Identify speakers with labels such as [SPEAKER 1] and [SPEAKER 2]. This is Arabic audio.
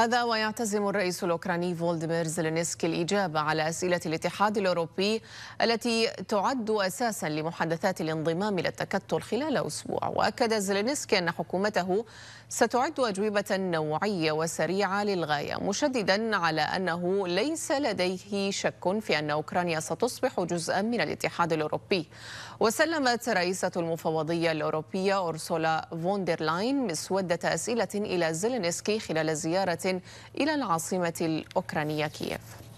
[SPEAKER 1] هذا ويعتزم الرئيس الأوكراني فولدمير زلينسكي الإجابة على أسئلة الاتحاد الأوروبي التي تعد أساسا لمحادثات الانضمام إلى التكتل خلال أسبوع وأكد زلينسكي أن حكومته ستعد أجوبة نوعية وسريعة للغاية مشددا على أنه ليس لديه شك في أن أوكرانيا ستصبح جزءا من الاتحاد الأوروبي وسلمت رئيسة المفوضية الأوروبية أورسولا فوندرلاين مسودة أسئلة إلى زلينسكي خلال زيارة إلى العاصمة الأوكرانية كييف